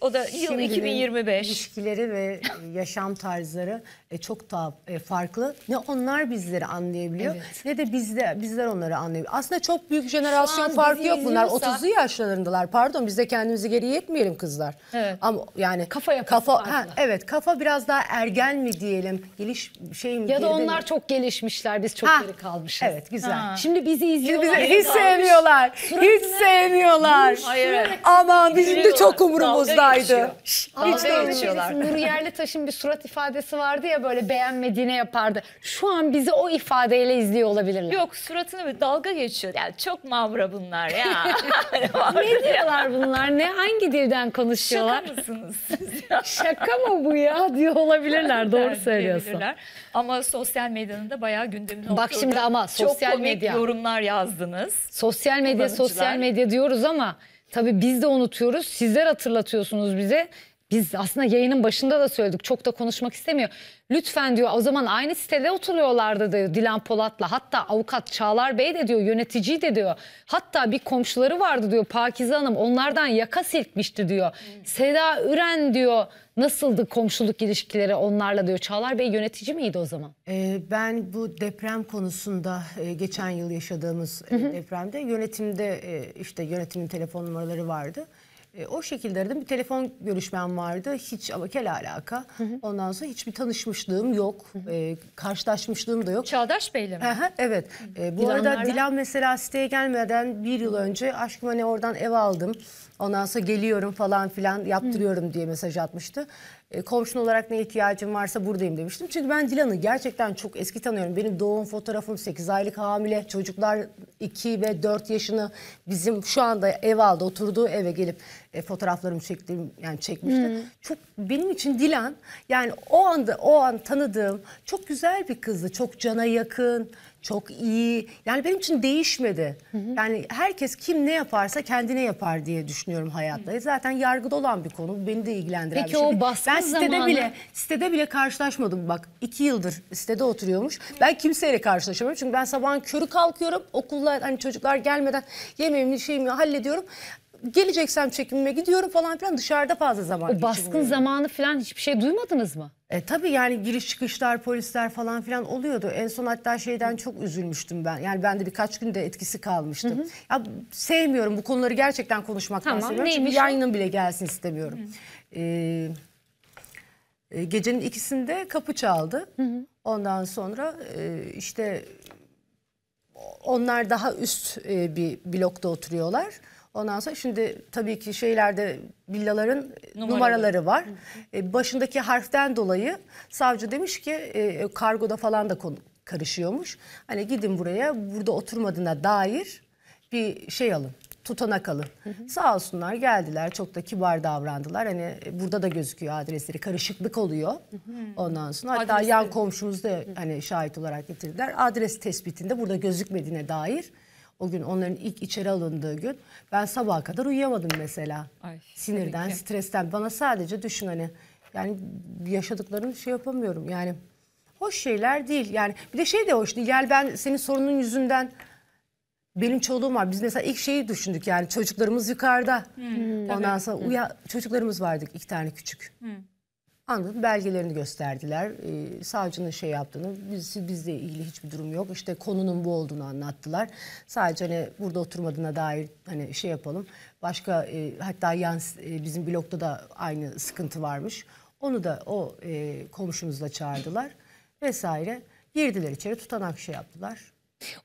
O da yıl Şimdinin 2025. ilişkileri ve yaşam tarzları e, çok daha e, farklı. Ne onlar bizleri anlayabiliyor evet. ne de bizde bizler onları anlayabiliyor. Aslında çok büyük jenerasyon farkı yok bunlar. 30'lu yaşlarındalar. Pardon biz de kendimizi geri yetmeyelim kızlar. Evet. Ama yani kafa kafa ha, evet kafa biraz daha ergen mi diyelim? Geliş şey mi? Ya da onlar mi? çok gelişmişler. Biz çok ha, geri kalmışız. Evet güzel. Ha. Şimdi bizi izliyorlar. Şimdi bizi hiç sevmiyorlar. Suratına hiç sevmiyorlar. Hayır. Aman bizim de çok umurumuzda oradaydı. Şş, Hiç Nur yerli Nuri bir surat ifadesi vardı ya böyle beğenmediğine yapardı. Şu an bizi o ifadeyle izliyor olabilirler. Yok suratını bir dalga geçiyor. Yani çok mavra bunlar ya. ne diyorlar bunlar? Ne hangi dilden konuşuyorlar? Şaka mısınız? Şaka mı bu ya diyor olabilirler. Doğru yani, söylüyorsun. Ama sosyal medyanın da bayağı gündemine Bak şimdi ama sosyal çok medya. Çok yorumlar yazdınız. Sosyal medya, sosyal medya diyoruz ama Tabii biz de unutuyoruz. Sizler hatırlatıyorsunuz bize biz aslında yayının başında da söyledik çok da konuşmak istemiyor. Lütfen diyor o zaman aynı sitede oturuyorlardı diyor Dilan Polat'la hatta avukat Çağlar Bey de diyor yönetici de diyor. Hatta bir komşuları vardı diyor Pakize Hanım onlardan yaka silkmişti diyor. Hmm. Seda Üren diyor nasıldı komşuluk ilişkileri onlarla diyor. Çağlar Bey yönetici miydi o zaman? Ee, ben bu deprem konusunda e, geçen yıl yaşadığımız e, hı hı. depremde yönetimde e, işte yönetimin telefon numaraları vardı. E, o şekilde de bir telefon görüşmem vardı. Hiç ama kel alaka. Hı hı. Ondan sonra hiçbir tanışmışlığım yok. Hı hı. E, karşılaşmışlığım da yok. Çağdaş Bey'le mi? Hı evet. E, bu Dilanlarla... arada Dilan mesela siteye gelmeden bir yıl önce aşkım hani oradan ev aldım. Ondan sonra geliyorum falan filan yaptırıyorum hı. diye mesaj atmıştı. E, komşun olarak ne ihtiyacım varsa buradayım demiştim. Çünkü ben Dilan'ı gerçekten çok eski tanıyorum. Benim doğum fotoğrafım 8 aylık hamile. Çocuklar 2 ve 4 yaşını bizim şu anda ev aldı oturduğu eve gelip e, fotoğraflarımı çektim yani çekmiştim. Hmm. Çok benim için Dilan yani o anda o an tanıdığım çok güzel bir kızdı. Çok cana yakın, çok iyi. Yani benim için değişmedi. Hı Yani herkes kim ne yaparsa kendine yapar diye düşünüyorum hayatta. Hı. E, zaten yargıda olan bir konu. Beni de ilgilendiren Peki bir şey. o baskı Ben sitede zamanı... bile sitede bile karşılaşmadım bak. iki yıldır sitede oturuyormuş. Ben kimseyle karşılaşamıyorum. Çünkü ben sabahın körü kalkıyorum. Okullar hani çocuklar gelmeden yemeğimi şeyimi hallediyorum geleceksem çekimime gidiyorum falan filan dışarıda fazla zaman O baskın zamanı filan hiçbir şey duymadınız mı? E, tabii yani giriş çıkışlar, polisler falan filan oluyordu. En son hatta şeyden çok üzülmüştüm ben. Yani ben de birkaç günde etkisi kalmıştım. Hı hı. Ya sevmiyorum bu konuları gerçekten konuşmaktan tamam, sevmiyorum. Neymiş? Çünkü yayının bile gelsin istemiyorum. Ee, gecenin ikisinde kapı çaldı. Hı hı. Ondan sonra e, işte onlar daha üst e, bir blokta oturuyorlar. Ondan sonra şimdi tabii ki şeylerde villaların numaraları, numaraları var. Hı hı. E, başındaki harften dolayı savcı demiş ki e, e kargoda falan da konu karışıyormuş. Hani gidin buraya burada oturmadığına dair bir şey alın tutanak alın. Sağ olsunlar geldiler çok da kibar davrandılar. Hani burada da gözüküyor adresleri karışıklık oluyor. Hı hı. Ondan sonra hatta adresleri. yan komşumuz da hani şahit olarak getirdiler. Adres tespitinde burada gözükmediğine dair o gün onların ilk içeri alındığı gün ben sabaha kadar uyuyamadım mesela. Ay, Sinirden, stresten. Bana sadece düşün hani yani yaşadıklarını şey yapamıyorum yani. Hoş şeyler değil yani. Bir de şey de hoş değil. Yani ben senin sorunun yüzünden benim çoluğum var. Biz mesela ilk şeyi düşündük yani çocuklarımız yukarıda. Hmm, Ondan tabii. sonra uya, çocuklarımız vardı iki tane küçük. Hmm. Anladım. Belgelerini gösterdiler. Ee, savcının şey yaptığını, biz, bizle ilgili hiçbir durum yok. İşte konunun bu olduğunu anlattılar. Sadece hani burada oturmadığına dair hani şey yapalım. Başka e, hatta yan e, bizim blokta da aynı sıkıntı varmış. Onu da o e, komşumuzla çağırdılar vesaire. Girdiler içeri tutanak şey yaptılar.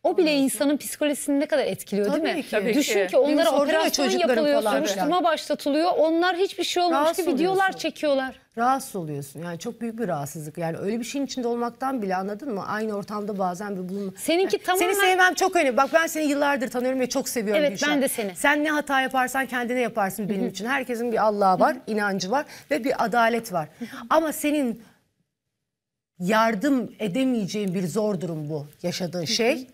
O bile insanın psikolojisini ne kadar etkiliyor Tabii değil mi? Ki. Tabii Düşün ki onlara Benim operasyon yapılıyor, soruşturma başlatılıyor. Onlar hiçbir şey olmamış rahatsız gibi oluyorsun. videolar çekiyorlar. Rahatsız oluyorsun. Yani çok büyük bir rahatsızlık. Yani öyle bir şeyin içinde olmaktan bile anladın mı? Aynı ortamda bazen bir bulunma. Seninki yani tamamen... Seni sevmem çok önemli. Bak ben seni yıllardır tanıyorum ve çok seviyorum. Evet ben de seni. Sen ne hata yaparsan kendine yaparsın benim için. Herkesin bir Allah'a var, inancı var ve bir adalet var. Ama senin yardım edemeyeceğim bir zor durum bu yaşadığın şey.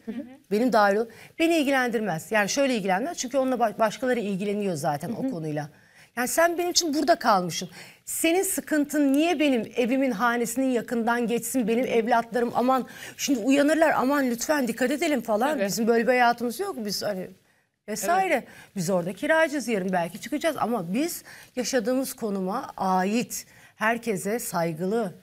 Benim dahil beni ilgilendirmez. Yani şöyle ilgilenmez çünkü onunla başkaları ilgileniyor zaten o konuyla. Yani sen benim için burada kalmışsın. Senin sıkıntın niye benim evimin hanesinin yakından geçsin benim evlatlarım aman şimdi uyanırlar aman lütfen dikkat edelim falan. Evet. Bizim böyle bir hayatımız yok biz hani vesaire. Evet. Biz orada kiracıyız yarın belki çıkacağız ama biz yaşadığımız konuma ait herkese saygılı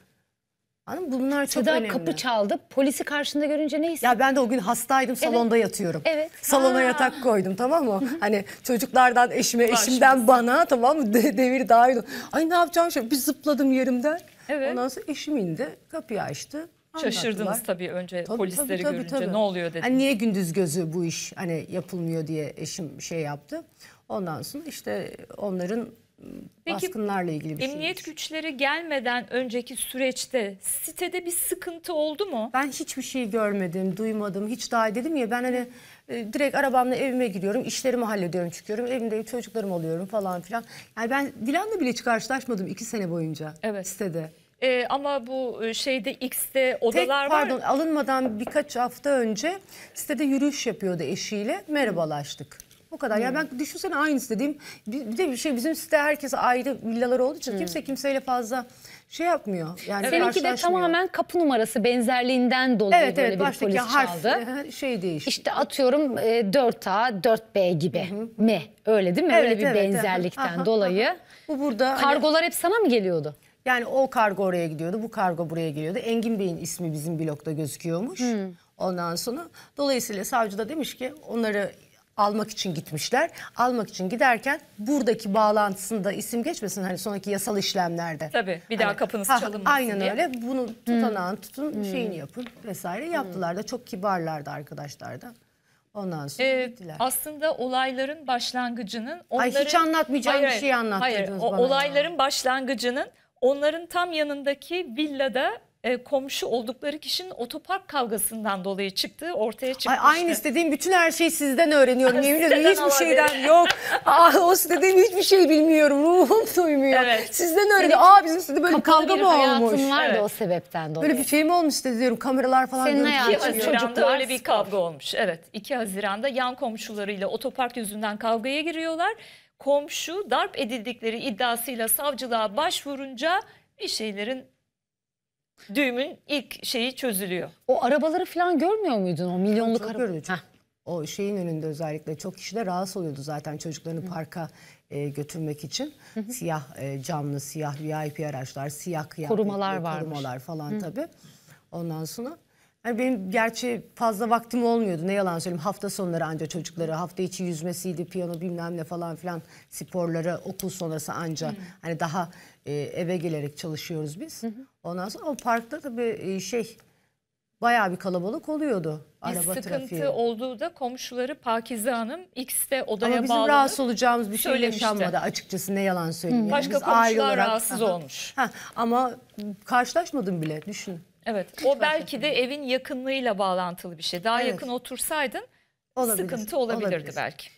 Hanım bunlar çok önemli. kapı çaldı. Polisi karşında görünce ne hissettin? Ya ben de o gün hastaydım salonda yatıyorum. Evet. Salona Aa. yatak koydum tamam mı? hani çocuklardan eşime, eşimden bana tamam mı? De, devir dahil. Ay ne yapacağım şimdi? Bir zıpladım yerimden. Evet. Ondan sonra eşim indi, kapıyı açtı. Şaşırdınız tabii önce Tabii, polisleri tabii, tabii, görünce tabii. ne oluyor dedi. Hani niye gündüz gözü bu iş hani yapılmıyor diye eşim şey yaptı. Ondan sonra işte onların Peki, baskınlarla ilgili bir şey. Emniyet şeymiş. güçleri gelmeden önceki süreçte sitede bir sıkıntı oldu mu? Ben hiçbir şey görmedim, duymadım. Hiç daha dedim ya ben hani e, direkt arabamla evime giriyorum, işlerimi hallediyorum, çıkıyorum. Evimde çocuklarım oluyorum falan filan. Yani ben Dilan'la bile hiç karşılaşmadım iki sene boyunca evet. sitede. Ee, ama bu e, şeyde X'te odalar Tek, pardon, var. Pardon alınmadan birkaç hafta önce sitede yürüyüş yapıyordu eşiyle. Merhabalaştık. O kadar. Ya ben düşünsene aynı dediğim. Bir, de bir şey bizim site herkes ayrı villalar olduğu için kimse hmm. kimseyle fazla şey yapmıyor. Yani Seninki de tamamen kapı numarası benzerliğinden dolayı Evet böyle evet bir polis harf çaldı. şey değişti. İşte atıyorum e, 4A, 4B gibi mi? Öyle değil mi? Evet, Öyle bir evet, benzerlikten Aha, dolayı. Bu burada hani- Kargolar hep sana mı geliyordu? Yani o kargo oraya gidiyordu, bu kargo buraya geliyordu. Engin Bey'in ismi bizim blokta gözüküyormuş. Hmm. Ondan sonra dolayısıyla savcı da demiş ki onları almak için gitmişler. Almak için giderken buradaki bağlantısında isim geçmesin hani sonraki yasal işlemlerde. Tabii bir daha hani, kapınız ha, çalınmasın Aynen diye. öyle bunu hmm. tutanağın tutun hmm. şeyini yapın vesaire yaptılar hmm. da çok kibarlardı arkadaşlar da. Ondan sonra ee, gittiler. Aslında olayların başlangıcının... Onların, Ay hiç anlatmayacağım hayır, bir şey anlattırdınız hayır, bana. Hayır olayların ya. başlangıcının onların tam yanındaki villada e, komşu oldukları kişinin otopark kavgasından dolayı çıktığı ortaya çıkmıştı. aynı istediğim bütün her şeyi sizden öğreniyorum. Yemin ederim hiçbir şeyden yok. Aa, o sitede hiçbir şey bilmiyorum. Ruhum duymuyor. Evet. Sizden öğreniyorum. Aa bizim sitede böyle Kapalı kavga bir mı olmuş? hayatın vardı Evet. o sebepten dolayı. Böyle bir film olmuş dedi diyorum. Kameralar falan Senin görüntü hayatın. Haziran'da çocuklar öyle bir kavga olmuş. Evet 2 Haziran'da yan komşularıyla otopark yüzünden kavgaya giriyorlar. Komşu darp edildikleri iddiasıyla savcılığa başvurunca bir şeylerin düğümün ilk şeyi çözülüyor. O arabaları falan görmüyor muydun o milyonluk çok O şeyin önünde özellikle çok kişi de rahatsız oluyordu zaten çocuklarını Hı. parka e, götürmek için. Hı hı. Siyah e, camlı, siyah VIP araçlar, siyah kıyafetli, korumalar, varmış. korumalar falan Hı. tabii. Ondan sonra Hani benim gerçi fazla vaktim olmuyordu ne yalan söyleyeyim. Hafta sonları anca çocukları hafta içi yüzmesiydi piyano bilmem ne falan filan sporları okul sonrası anca. Hı. Hani daha e, eve gelerek çalışıyoruz biz. Hı hı. Ondan sonra o parkta tabii e, şey bayağı bir kalabalık oluyordu. Bir araba sıkıntı olduğu da komşuları Pakize Hanım X'te odaya bağlı. Ama bizim rahatsız olacağımız bir şey yaşanmadı açıkçası. ne yalan söyleyeyim. Hı. Yani Başka komşular olarak, rahatsız aha, olmuş. Ha, ama karşılaşmadım bile düşün. Evet. o belki de evin yakınlığıyla bağlantılı bir şey. Daha evet. yakın otursaydın olabilir. sıkıntı olabilirdi olabilir. belki.